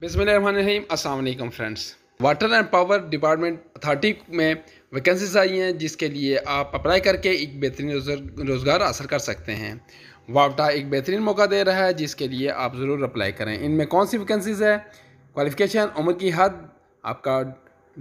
बिसमीम असल friends water and power department authority में वैकेंसीज आई हैं जिसके लिए आप अप्लाई करके एक बेहतरीन रोज़गार हासिल कर सकते हैं वावटा एक बेहतरीन मौका दे रहा है जिसके लिए आप ज़रूर अप्लाई करें इनमें कौन सी वैकेंसीज़ है क्वालिफ़िकेशन उम्र की हद आपका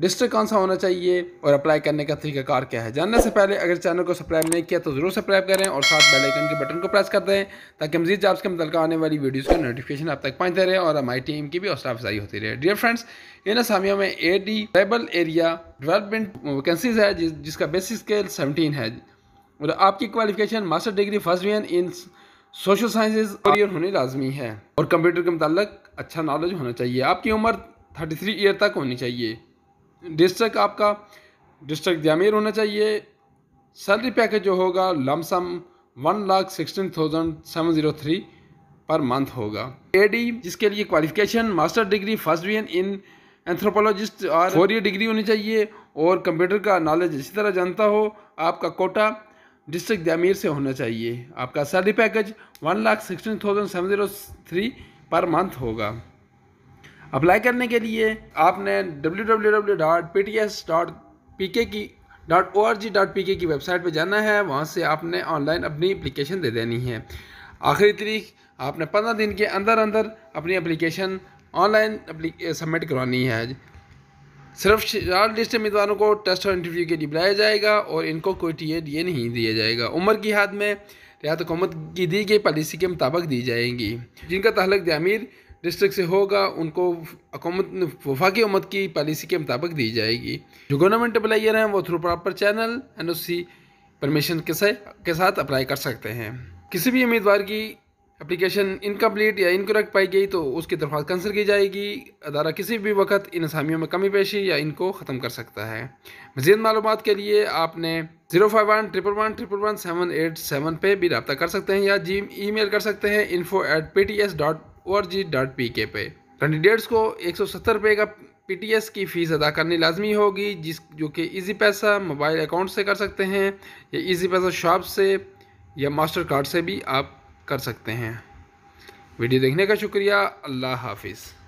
डिस्ट्रिक्ट कौन सा होना चाहिए और अप्लाई करने का तरीकाकार क्या है जानने से पहले अगर चैनल को सब्सक्राइब नहीं किया तो ज़रूर सब्सक्राइब करें और साथ बेल आइकन के बटन को प्रेस कर दें ताकि मजीद जॉब्स के मुतल आने वाली वीडियोज़ का नोटिफिकेशन आप तक पहुँचते रहे और हमारी टीम की भी हौसला अफजाई होती रहे डियर फ्रेंड्स इन असामियों में A D tribal area development vacancies है जिस, जिसका बेसिक स्केल सेवनटीन है और आपकी qualification master degree first division in social sciences career होने लाजमी है और कंप्यूटर के मतलब अच्छा नॉलेज होना चाहिए आपकी उम्र थर्टी थ्री ईयर तक होनी चाहिए डिस्ट्रिक्ट आपका डिस्ट्रिक्ट जामीर होना चाहिए सैलरी पैकेज जो होगा lump sum one lakh sixteen thousand seven zero three per month होगा एडी जिसके लिए qualification master degree first division in anthropologist और फोर ईयर डिग्री होनी चाहिए और कंप्यूटर का नॉलेज इसी तरह जानता हो आपका कोटा डिस्ट्रिक्ट जामीर से होना चाहिए आपका salary package one lakh sixteen thousand seven zero three per month होगा अप्लाई करने के लिए आपने W W W dot P T S P K की dot O R G dot P K की वेबसाइट पर जाना है वहाँ से आपने ऑनलाइन अपनी एप्लीकेशन दे देनी है आखिरी तरीक आपने पंद्रह दिन के अंदर अंदर अपनी एप्लीकेशन ऑनलाइन सबमिट करवानी है सिर्फ चार लिस्ट उम्मीदवारों को टेस्ट और इंटरव्यू के लिए बुलाया जाएगा और इनको कोई टी ए ये नहीं दिया जाएगा उम्र की हाथ में रियात हुकूमत की दी गई पॉलिसी के मुताबिक दी जाएंगी जिनका तहलक जामीर डिस्ट्रिक्ट से होगा उनको वफाकी उमत की पॉलिसी के मुताबिक दी जाएगी जो गवर्नमेंट अप्लाइयर हैं वो through proper channel N O C permission के, के साथ अप्लाई कर सकते हैं किसी भी उम्मीदवार की अप्लीकेशन इनकम्प्लीट या इनकोरेक्ट पाई गई तो उसकी दरख्वास्त कैंसिल की जाएगी अदारा किसी भी वक्त इन असामियों में कमी पेशी या इनको ख़त्म कर सकता है मजीद मालूम के लिए आपने zero five one triple one triple one seven eight seven पर भी रबता कर सकते हैं या जी ई मेल कर सकते हैं info at P T S dot org dot P के पे कैंडिडेट्स को एक सौ सत्तर रुपये का पीटीएस की फ़ीस अदा करनी लाजमी होगी जिस जो कि इजी पैसा मोबाइल अकाउंट से कर सकते हैं या इजी पैसा शॉप से या मास्टर कार्ड से भी आप कर सकते हैं वीडियो देखने का शुक्रिया अल्लाह हाफिज़